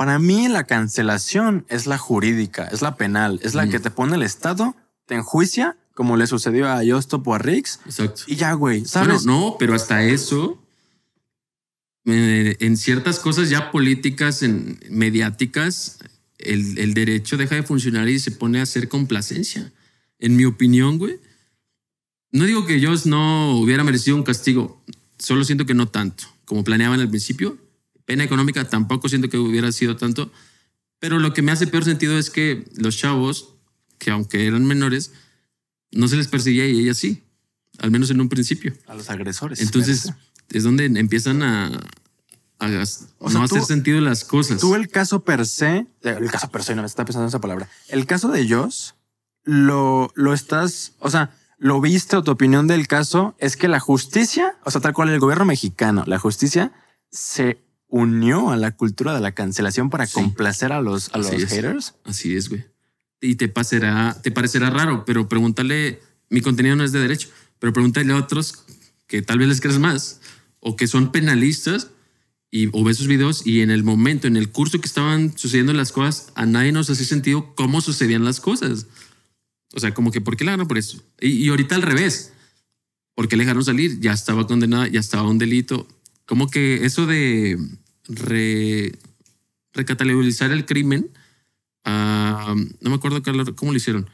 Para mí la cancelación es la jurídica, es la penal, es la que te pone el Estado, te enjuicia, como le sucedió a o a Riggs. Exacto. Y ya, güey, ¿sabes? no, pero hasta eso, en ciertas cosas ya políticas, en, mediáticas, el, derecho deja de funcionar y se pone a hacer complacencia. En mi opinión, güey. No digo que ellos no hubiera merecido un castigo, solo siento que no tanto, como planeaban al principio pena económica tampoco siento que hubiera sido tanto. Pero lo que me hace peor sentido es que los chavos, que aunque eran menores, no se les perseguía y ella sí, al menos en un principio. A los agresores. Entonces es donde empiezan a, no hacer sentido las cosas. Tú el caso per se, el caso per se, no me está pensando esa palabra. El caso de ellos, lo, lo estás, o sea, lo viste o tu opinión del caso es que la justicia, o sea, tal cual el gobierno mexicano, la justicia se unió a la cultura de la cancelación para complacer a los, a los haters. Así es, güey. Y te, pasará, te parecerá raro, pero pregúntale, mi contenido no es de derecho, pero pregúntale a otros que tal vez les creas más o que son penalistas y, o ves sus videos y en el momento, en el curso que estaban sucediendo las cosas, a nadie nos hacía sentido cómo sucedían las cosas. O sea, como que ¿por qué la ganó por eso? Y, y ahorita al revés. porque le dejaron salir? Ya estaba condenada, ya estaba un delito como que eso de re, el crimen, ah, no me acuerdo cómo lo hicieron.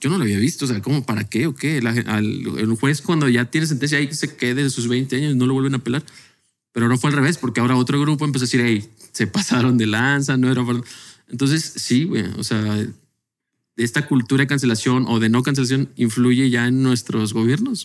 Yo no lo había visto, o sea, ¿cómo, para qué o qué? el juez cuando ya tiene sentencia ahí se quede de sus 20 años, no lo vuelven a apelar. Pero no fue al revés, porque ahora otro grupo empezó a decir, hey, se pasaron de lanza, no era... Entonces, sí, güey, o sea, esta cultura de cancelación o de no cancelación influye ya en nuestros gobiernos.